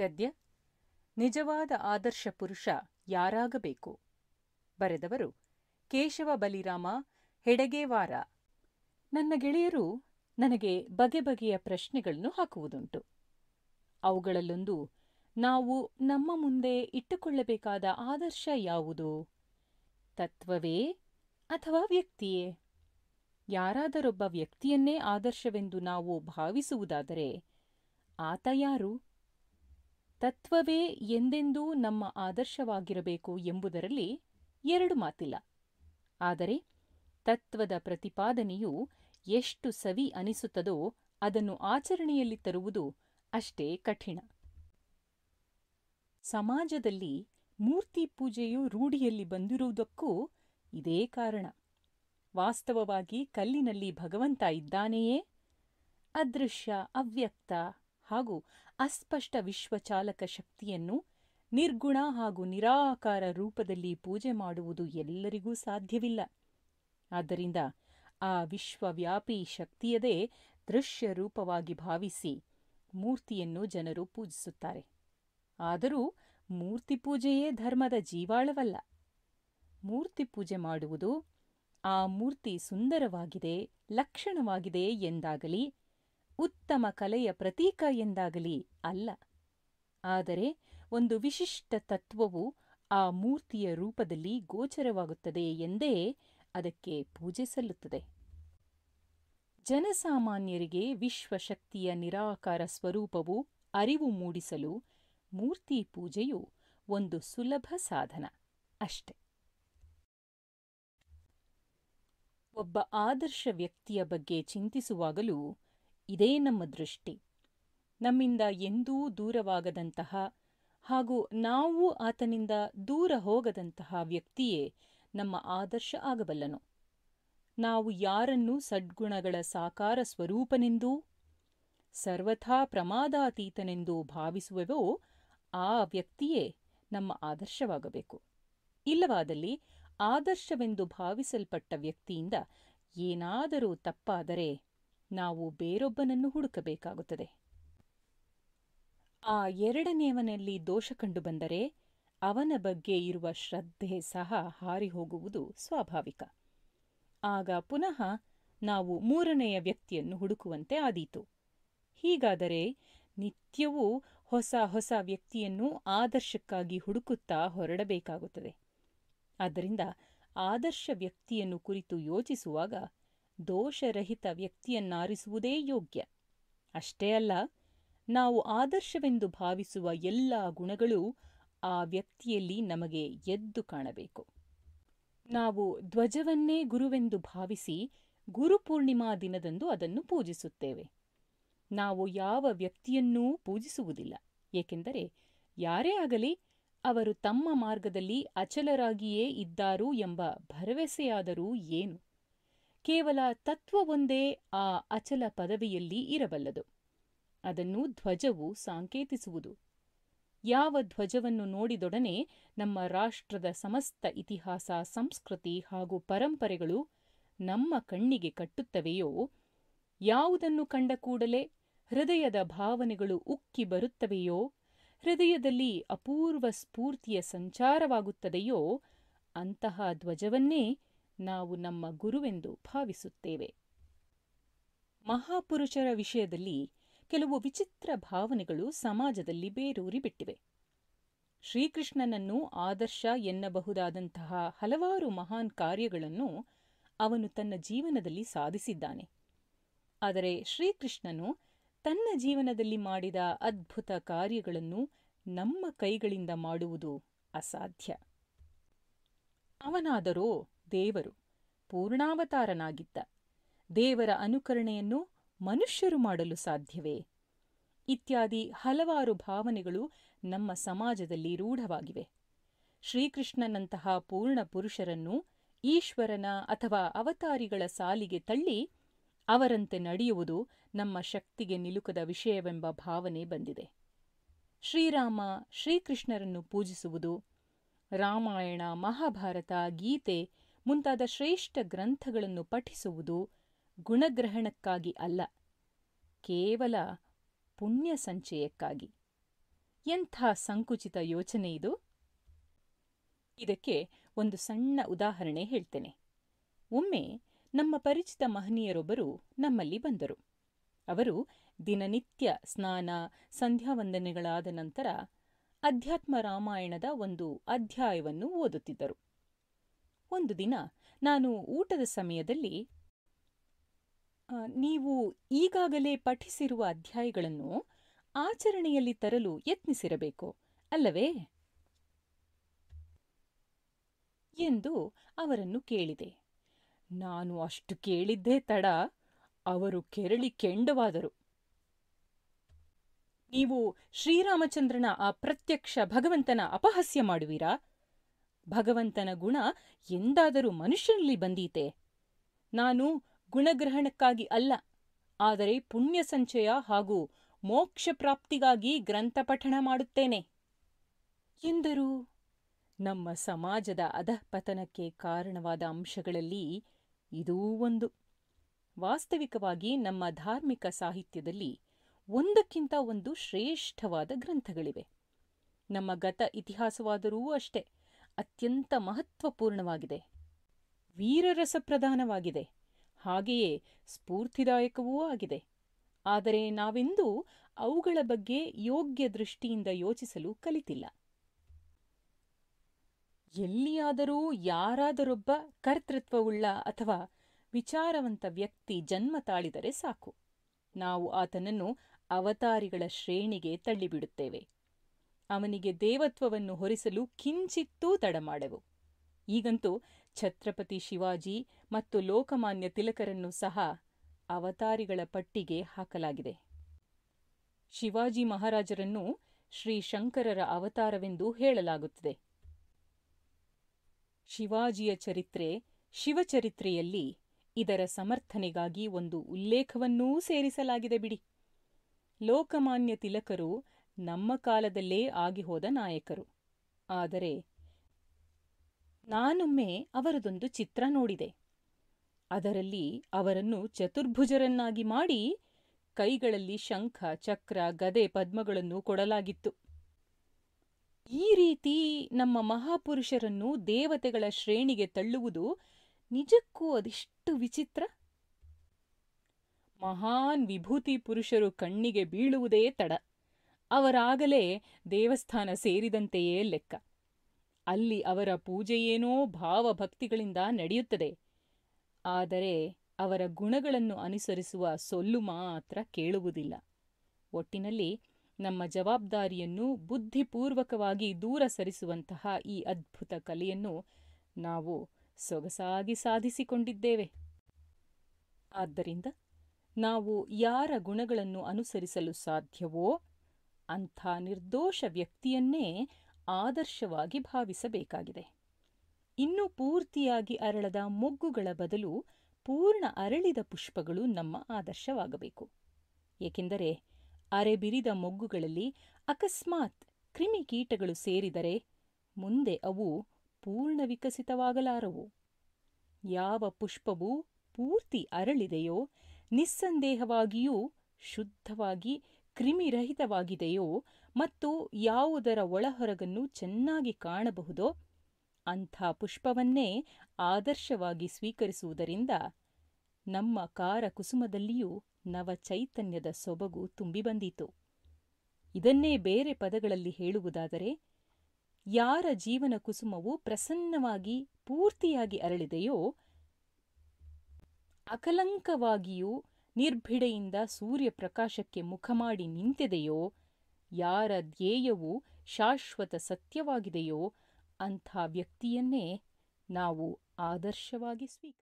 ಗದ್ಯ ನಿಜವಾದ ಆದರ್ಶ ಪುರುಷ ಯಾರಾಗಬೇಕು ಬರೆದವರು ಕೇಶವ ಬಲಿರಾಮ ಹೆಡಗೇವಾರ ನನ್ನ ಗೆಳೆಯರು ನನಗೆ ಬಗೆ ಬಗೆಯ ಪ್ರಶ್ನೆಗಳನ್ನು ಹಾಕುವುದುಂಟು ಅವುಗಳಲ್ಲೊಂದು ನಾವು ನಮ್ಮ ಮುಂದೆ ಇಟ್ಟುಕೊಳ್ಳಬೇಕಾದ ಆದರ್ಶ ಯಾವುದು ತತ್ವವೇ ಅಥವಾ ವ್ಯಕ್ತಿಯೇ ಯಾರಾದರೊಬ್ಬ ವ್ಯಕ್ತಿಯನ್ನೇ ಆದರ್ಶವೆಂದು ನಾವು ಭಾವಿಸುವುದಾದರೆ ಆತ ಯಾರು ತತ್ವವೇ ಎಂದೆಂದೂ ನಮ್ಮ ಆದರ್ಶವಾಗಿರಬೇಕು ಎಂಬುದರಲ್ಲಿ ಎರಡು ಮಾತಿಲ್ಲ ಆದರೆ ತತ್ವದ ಪ್ರತಿಪಾದನೆಯು ಎಷ್ಟು ಸವಿ ಅನಿಸುತ್ತದೋ ಅದನ್ನು ಆಚರಣೆಯಲ್ಲಿ ತರುವುದು ಅಷ್ಟೇ ಕಠಿಣ ಸಮಾಜದಲ್ಲಿ ಮೂರ್ತಿ ಪೂಜೆಯು ರೂಢಿಯಲ್ಲಿ ಬಂದಿರುವುದಕ್ಕೂ ಇದೇ ಕಾರಣ ವಾಸ್ತವವಾಗಿ ಕಲ್ಲಿನಲ್ಲಿ ಭಗವಂತ ಇದ್ದಾನೆಯೇ ಅದೃಶ್ಯ ಅವ್ಯಕ್ತ ಹಾಗೂ ಅಸ್ಪಷ್ಟ ವಿಶ್ವಚಾಲಕ ಶಕ್ತಿಯನ್ನು ನಿರ್ಗುಣ ಹಾಗೂ ನಿರಾಕಾರ ರೂಪದಲ್ಲಿ ಪೂಜೆ ಮಾಡುವುದು ಎಲ್ಲರಿಗೂ ಸಾಧ್ಯವಿಲ್ಲ ಆದ್ದರಿಂದ ಆ ವಿಶ್ವವ್ಯಾಪಿ ಶಕ್ತಿಯದೇ ದೃಶ್ಯ ರೂಪವಾಗಿ ಭಾವಿಸಿ ಮೂರ್ತಿಯನ್ನು ಜನರು ಪೂಜಿಸುತ್ತಾರೆ ಆದರೂ ಮೂರ್ತಿ ಪೂಜೆಯೇ ಧರ್ಮದ ಜೀವಾಳವಲ್ಲ ಮೂರ್ತಿ ಪೂಜೆ ಮಾಡುವುದು ಆ ಮೂರ್ತಿ ಸುಂದರವಾಗಿದೆ ಲಕ್ಷಣವಾಗಿದೆ ಎಂದಾಗಲಿ ಉತ್ತಮ ಕಲೆಯ ಪ್ರತೀಕ ಎಂದಾಗಲಿ ಅಲ್ಲ ಆದರೆ ಒಂದು ವಿಶಿಷ್ಟ ತತ್ವವು ಆ ಮೂರ್ತಿಯ ರೂಪದಲ್ಲಿ ಗೋಚರವಾಗುತ್ತದೆ ಎಂದೇ ಅದಕ್ಕೆ ಪೂಜೆ ಸಲ್ಲುತ್ತದೆ ಜನಸಾಮಾನ್ಯರಿಗೆ ವಿಶ್ವಶಕ್ತಿಯ ನಿರಾಕಾರ ಸ್ವರೂಪವು ಅರಿವು ಮೂಡಿಸಲು ಮೂರ್ತಿ ಪೂಜೆಯು ಒಂದು ಸುಲಭ ಸಾಧನ ಅಷ್ಟೆ ಒಬ್ಬ ಆದರ್ಶ ವ್ಯಕ್ತಿಯ ಬಗ್ಗೆ ಚಿಂತಿಸುವಾಗಲೂ ಇದೇ ನಮ್ಮ ದೃಷ್ಟಿ ನಮ್ಮಿಂದ ಎಂದೂ ದೂರವಾಗದಂತಹ ಹಾಗೂ ನಾವು ಆತನಿಂದ ದೂರ ಹೋಗದಂತಹ ವ್ಯಕ್ತಿಯೇ ನಮ್ಮ ಆದರ್ಶ ಆಗಬಲ್ಲನು ನಾವು ಯಾರನ್ನು ಸದ್ಗುಣಗಳ ಸಾಕಾರ ಸ್ವರೂಪನೆಂದೂ ಸರ್ವಥಾ ಪ್ರಮಾದಾತೀತನೆಂದು ಭಾವಿಸುವೆವೋ ಆ ವ್ಯಕ್ತಿಯೇ ನಮ್ಮ ಆದರ್ಶವಾಗಬೇಕು ಇಲ್ಲವಾದಲ್ಲಿ ಆದರ್ಶವೆಂದು ಭಾವಿಸಲ್ಪಟ್ಟ ವ್ಯಕ್ತಿಯಿಂದ ಏನಾದರೂ ತಪ್ಪಾದರೆ ನಾವು ಬೇರೊಬ್ಬನನ್ನು ಹುಡುಕಬೇಕಾಗುತ್ತದೆ ಆ ಎರಡನೆಯವನಲ್ಲಿ ದೋಷ ಕಂಡುಬಂದರೆ ಅವನ ಬಗ್ಗೆ ಇರುವ ಶ್ರದ್ಧೆ ಸಹ ಹಾರಿಹೋಗುವುದು ಸ್ವಾಭಾವಿಕ ಆಗ ಪುನಃ ನಾವು ಮೂರನೆಯ ವ್ಯಕ್ತಿಯನ್ನು ಹುಡುಕುವಂತೆ ಆದೀತು ಹೀಗಾದರೆ ನಿತ್ಯವೂ ಹೊಸ ಹೊಸ ವ್ಯಕ್ತಿಯನ್ನು ಆದರ್ಶಕ್ಕಾಗಿ ಹುಡುಕುತ್ತಾ ಹೊರಡಬೇಕಾಗುತ್ತದೆ ಆದ್ದರಿಂದ ಆದರ್ಶ ವ್ಯಕ್ತಿಯನ್ನು ಕುರಿತು ಯೋಚಿಸುವಾಗ ದೋಷರಹಿತ ವ್ಯಕ್ತಿಯನ್ನಾರಿಸುವುದೇ ಯೋಗ್ಯ ಅಷ್ಟೇ ಅಲ್ಲ ನಾವು ಆದರ್ಶವೆಂದು ಭಾವಿಸುವ ಎಲ್ಲ ಗುಣಗಳು ಆ ವ್ಯಕ್ತಿಯಲ್ಲಿ ನಮಗೆ ಎದ್ದು ಕಾಣಬೇಕು ನಾವು ಧ್ವಜವನ್ನೇ ಗುರುವೆಂದು ಭಾವಿಸಿ ಗುರುಪೂರ್ಣಿಮಾ ದಿನದಂದು ಅದನ್ನು ಪೂಜಿಸುತ್ತೇವೆ ನಾವು ಯಾವ ವ್ಯಕ್ತಿಯನ್ನೂ ಪೂಜಿಸುವುದಿಲ್ಲ ಏಕೆಂದರೆ ಯಾರೇ ಆಗಲಿ ಅವರು ತಮ್ಮ ಮಾರ್ಗದಲ್ಲಿ ಅಚಲರಾಗಿಯೇ ಇದ್ದಾರು ಎಂಬ ಭರವಸೆಯಾದರೂ ಏನು ಕೇವಲ ತತ್ವವೊಂದೇ ಆ ಅಚಲ ಪದವಿಯಲ್ಲಿ ಇರಬಲ್ಲದು ಅದನ್ನು ಧ್ವಜವು ಸಾಂಕೇತಿಸುವುದು ಯಾವ ಧ್ವಜವನ್ನು ನೋಡಿದೊಡನೆ ನಮ್ಮ ರಾಷ್ಟ್ರದ ಸಮಸ್ತ ಇತಿಹಾಸ ಸಂಸ್ಕೃತಿ ಹಾಗೂ ಪರಂಪರೆಗಳು ನಮ್ಮ ಕಣ್ಣಿಗೆ ಕಟ್ಟುತ್ತವೆಯೋ ಯಾವುದನ್ನು ಕಂಡ ಕೂಡಲೇ ಹೃದಯದ ಭಾವನೆಗಳು ಉಕ್ಕಿ ಬರುತ್ತವೆಯೋ ಹೃದಯದಲ್ಲಿ ಅಪೂರ್ವ ಸ್ಫೂರ್ತಿಯ ಸಂಚಾರವಾಗುತ್ತದೆಯೋ ಅಂತಹ ಧ್ವಜವನ್ನೇ ನಾವು ನಮ್ಮ ಗುರುವೆಂದು ಭಾವಿಸುತ್ತೇವೆ ಮಹಾಪುರುಷರ ವಿಷಯದಲ್ಲಿ ಕೆಲವು ವಿಚಿತ್ರ ಭಾವನೆಗಳು ಸಮಾಜದಲ್ಲಿ ಬೇರೂರಿಬಿಟ್ಟಿವೆ ಶ್ರೀಕೃಷ್ಣನನ್ನು ಆದರ್ಶ ಎನ್ನಬಹುದಾದಂತಹ ಹಲವಾರು ಮಹಾನ್ ಕಾರ್ಯಗಳನ್ನು ಅವನು ತನ್ನ ಜೀವನದಲ್ಲಿ ಸಾಧಿಸಿದ್ದಾನೆ ಆದರೆ ಶ್ರೀಕೃಷ್ಣನು ತನ್ನ ಜೀವನದಲ್ಲಿ ಮಾಡಿದ ಅದ್ಭುತ ಕಾರ್ಯಗಳನ್ನು ನಮ್ಮ ಕೈಗಳಿಂದ ಮಾಡುವುದು ಅಸಾಧ್ಯ ಅವನಾದರೋ ದೇವರು ಪೂರ್ಣಾವತಾರನಾಗಿದ್ದ ದೇವರ ಅನುಕರಣೆಯನ್ನು ಮನುಷ್ಯರು ಮಾಡಲು ಸಾಧ್ಯವೇ ಇತ್ಯಾದಿ ಹಲವಾರು ಭಾವನೆಗಳು ನಮ್ಮ ಸಮಾಜದಲ್ಲಿ ರೂಢವಾಗಿವೆ ಶ್ರೀಕೃಷ್ಣನಂತಹ ಪೂರ್ಣ ಪುರುಷರನ್ನು ಈಶ್ವರನ ಅಥವಾ ಅವತಾರಿಗಳ ಸಾಲಿಗೆ ತಳ್ಳಿ ಅವರಂತೆ ನಡೆಯುವುದು ನಮ್ಮ ಶಕ್ತಿಗೆ ನಿಲುಕದ ವಿಷಯವೆಂಬ ಭಾವನೆ ಬಂದಿದೆ ಶ್ರೀರಾಮ ಶ್ರೀಕೃಷ್ಣರನ್ನು ಪೂಜಿಸುವುದು ರಾಮಾಯಣ ಮಹಾಭಾರತ ಗೀತೆ ಮುಂತಾದ ಶ್ರೇಷ್ಠ ಗ್ರಂಥಗಳನ್ನು ಪಠಿಸುವುದು ಗುಣಗ್ರಹಣಕ್ಕಾಗಿ ಅಲ್ಲ ಕೇವಲ ಪುಣ್ಯ ಸಂಚಯಕ್ಕಾಗಿ ಎಂಥ ಸಂಕುಚಿತ ಯೋಚನೆ ಇದು ಇದಕ್ಕೆ ಒಂದು ಸಣ್ಣ ಉದಾಹರಣೆ ಹೇಳ್ತೇನೆ ಒಮ್ಮೆ ನಮ್ಮ ಪರಿಚಿತ ಮಹನೀಯರೊಬ್ಬರು ನಮ್ಮಲ್ಲಿ ಬಂದರು ಅವರು ದಿನನಿತ್ಯ ಸ್ನಾನ ಸಂಧ್ಯಾ ವಂದನೆಗಳಾದ ನಂತರ ಅಧ್ಯಾತ್ಮ ರಾಮಾಯಣದ ಒಂದು ಅಧ್ಯಾಯವನ್ನು ಓದುತ್ತಿದ್ದರು ಒಂದು ದಿನ ನಾನು ಊಟದ ಸಮಯದಲ್ಲಿ ನೀವು ಈಗಾಗಲೇ ಪಠಿಸಿರುವ ಅಧ್ಯಾಯಗಳನ್ನು ಆಚರಣೆಯಲ್ಲಿ ತರಲು ಯತ್ನಿಸಿರಬೇಕು ಅಲ್ಲವೇ ಎಂದು ಅವರನ್ನು ಕೇಳಿದೆ ನಾನು ಅಷ್ಟು ಕೇಳಿದ್ದೇ ತಡ ಅವರು ಕೆರಳಿ ಕೆಂಡವಾದರು ನೀವು ಶ್ರೀರಾಮಚಂದ್ರನ ಅಪ್ರತ್ಯಕ್ಷ ಭಗವಂತನ ಅಪಹಾಸ್ಯ ಮಾಡುವಿರಾ ಭಗವಂತನ ಗುಣ ಎಂದಾದರೂ ಮನುಷ್ಯನಲ್ಲಿ ಬಂದೀತೆ ನಾನು ಗುಣಗ್ರಹಣಕ್ಕಾಗಿ ಅಲ್ಲ ಆದರೆ ಪುಣ್ಯ ಸಂಚಯ ಹಾಗೂ ಮೋಕ್ಷ ಪ್ರಾಪ್ತಿಗಾಗಿ ಗ್ರಂಥ ಪಠಣ ಮಾಡುತ್ತೇನೆ ಎಂದರು ನಮ್ಮ ಸಮಾಜದ ಅಧಃಪತನಕ್ಕೆ ಕಾರಣವಾದ ಅಂಶಗಳಲ್ಲಿ ಇದೂ ಒಂದು ವಾಸ್ತವಿಕವಾಗಿ ನಮ್ಮ ಧಾರ್ಮಿಕ ಸಾಹಿತ್ಯದಲ್ಲಿ ಒಂದಕ್ಕಿಂತ ಒಂದು ಶ್ರೇಷ್ಠವಾದ ಗ್ರಂಥಗಳಿವೆ ನಮ್ಮ ಗತ ಇತಿಹಾಸವಾದರೂ ಅಷ್ಟೇ ಅತ್ಯಂತ ಮಹತ್ವಪೂರ್ಣವಾಗಿದೆ ವೀರರಸಪ್ರಧಾನವಾಗಿದೆ ಹಾಗೆಯೇ ಸ್ಫೂರ್ತಿದಾಯಕವೂ ಆಗಿದೆ ಆದರೆ ನಾವೆಂದೂ ಅವುಗಳ ಬಗ್ಗೆ ಯೋಗ್ಯ ದೃಷ್ಟಿಯಿಂದ ಯೋಚಿಸಲು ಕಲಿತಿಲ್ಲ ಎಲ್ಲಿಯಾದರೂ ಯಾರಾದರೊಬ್ಬ ಕರ್ತೃತ್ವವುಳ್ಳ ಅಥವಾ ವಿಚಾರವಂತ ವ್ಯಕ್ತಿ ಜನ್ಮ ತಾಳಿದರೆ ಸಾಕು ನಾವು ಆತನನ್ನು ಅವತಾರಿಗಳ ಶ್ರೇಣಿಗೆ ತಳ್ಳಿಬಿಡುತ್ತೇವೆ ಅವನಿಗೆ ದೇವತ್ವವನ್ನು ಹೊರಿಸಲು ಕಿಂಚಿತ್ತೂ ತಡಮಾಡೆವು ಈಗಂತೂ ಛತ್ರಪತಿ ಶಿವಾಜಿ ಮತ್ತು ಲೋಕಮಾನ್ಯ ತಿಲಕರನ್ನು ಸಹ ಅವತಾರಿಗಳ ಪಟ್ಟಿಗೆ ಹಾಕಲಾಗಿದೆ ಶಿವಾಜಿ ಮಹಾರಾಜರನ್ನು ಶ್ರೀ ಶಂಕರರ ಅವತಾರವೆಂದು ಹೇಳಲಾಗುತ್ತದೆ ಶಿವಾಜಿಯ ಚರಿತ್ರೆ ಶಿವಚರಿತ್ರೆಯಲ್ಲಿ ಇದರ ಸಮರ್ಥನೆಗಾಗಿ ಒಂದು ಉಲ್ಲೇಖವನ್ನೂ ಸೇರಿಸಲಾಗಿದೆ ಬಿಡಿ ಲೋಕಮಾನ್ಯ ತಿಲಕರು ನಮ್ಮ ಕಾಲದಲ್ಲೇ ಆಗಿಹೋದ ನಾಯಕರು ಆದರೆ ನಾನೊಮ್ಮೆ ಅವರದೊಂದು ಚಿತ್ರ ನೋಡಿದೆ ಅದರಲ್ಲಿ ಅವರನ್ನು ಚತುರ್ಭುಜರನ್ನಾಗಿ ಮಾಡಿ ಕೈಗಳಲ್ಲಿ ಶಂಖ ಚಕ್ರ ಗದೆ ಪದ್ಮಗಳನ್ನು ಕೊಡಲಾಗಿತ್ತು ಈ ರೀತಿ ನಮ್ಮ ಮಹಾಪುರುಷರನ್ನು ದೇವತೆಗಳ ಶ್ರೇಣಿಗೆ ತಳ್ಳುವುದು ನಿಜಕ್ಕೂ ಅದೆಷ್ಟು ವಿಚಿತ್ರ ಮಹಾನ್ ವಿಭೂತಿ ಪುರುಷರು ಕಣ್ಣಿಗೆ ಬೀಳುವುದೇ ತಡ ಅವರಾಗಲೇ ದೇವಸ್ಥಾನ ಸೇರಿದಂತೆಯೇ ಲೆಕ್ಕ ಅಲ್ಲಿ ಅವರ ಪೂಜೆಯೇನೋ ಭಾವಭಕ್ತಿಗಳಿಂದ ನಡೆಯುತ್ತದೆ ಆದರೆ ಅವರ ಗುಣಗಳನ್ನು ಅನುಸರಿಸುವ ಸೊಲ್ಲು ಮಾತ್ರ ಕೇಳುವುದಿಲ್ಲ ಒಟ್ಟಿನಲ್ಲಿ ನಮ್ಮ ಜವಾಬ್ದಾರಿಯನ್ನು ಬುದ್ಧಿಪೂರ್ವಕವಾಗಿ ದೂರ ಸರಿಸುವಂತಹ ಈ ಅದ್ಭುತ ಕಲೆಯನ್ನು ನಾವು ಸೊಗಸಾಗಿ ಸಾಧಿಸಿಕೊಂಡಿದ್ದೇವೆ ಆದ್ದರಿಂದ ನಾವು ಯಾರ ಗುಣಗಳನ್ನು ಅನುಸರಿಸಲು ಸಾಧ್ಯವೋ ಅಂಥ ನಿರ್ದೋಷ ವ್ಯಕ್ತಿಯನ್ನೇ ಆದರ್ಶವಾಗಿ ಭಾವಿಸಬೇಕಾಗಿದೆ ಇನ್ನು ಪೂರ್ತಿಯಾಗಿ ಅರಳದ ಮೊಗ್ಗುಗಳ ಬದಲು ಪೂರ್ಣ ಅರಳಿದ ಪುಷ್ಪಗಳು ನಮ್ಮ ಆದರ್ಶವಾಗಬೇಕು ಏಕೆಂದರೆ ಅರೆಬಿರಿದ ಮೊಗ್ಗುಗಳಲ್ಲಿ ಅಕಸ್ಮಾತ್ ಕ್ರಿಮಿಕೀಟಗಳು ಸೇರಿದರೆ ಮುಂದೆ ಅವು ಪೂರ್ಣ ವಿಕಸಿತವಾಗಲಾರವು ಯಾವ ಪುಷ್ಪವೂ ಪೂರ್ತಿ ಅರಳಿದೆಯೋ ನಿಸ್ಸಂದೇಹವಾಗಿಯೂ ಶುದ್ಧವಾಗಿ ಕ್ರಿಮಿರಹಿತವಾಗಿದೆಯೋ ಮತ್ತು ಯಾವುದರ ಒಳಹೊರಗನ್ನು ಚೆನ್ನಾಗಿ ಕಾಣಬಹುದೋ ಅಂಥ ಪುಷ್ಪವನ್ನೇ ಆದರ್ಶವಾಗಿ ಸ್ವೀಕರಿಸುವುದರಿಂದ ನಮ್ಮ ಕಾರಕುಸುಮದಲ್ಲಿಯೂ ಚೈತನ್ಯದ ಸೊಬಗು ತುಂಬಿ ಬಂದಿತು ಇದನ್ನೇ ಬೇರೆ ಪದಗಳಲ್ಲಿ ಹೇಳುವುದಾದರೆ ಯಾರ ಜೀವನ ಕುಸುಮವು ಪ್ರಸನ್ನವಾಗಿ ಪೂರ್ತಿಯಾಗಿ ಅರಳಿದೆಯೋ ಅಕಲಂಕವಾಗಿಯೂ ನಿರ್ಭಿಡೆಯಿಂದ ಸೂರ್ಯಪ್ರಕಾಶಕ್ಕೆ ಪ್ರಕಾಶಕ್ಕೆ ಮುಖ ಮಾಡಿ ನಿಂತಿದೆಯೋ ಯಾರ ಧ್ಯೇಯವು ಶಾಶ್ವತ ಸತ್ಯವಾಗಿದೆಯೋ ಅಂಥ ವ್ಯಕ್ತಿಯನ್ನೇ ನಾವು ಆದರ್ಶವಾಗಿ ಸ್ವೀಕರಿಸ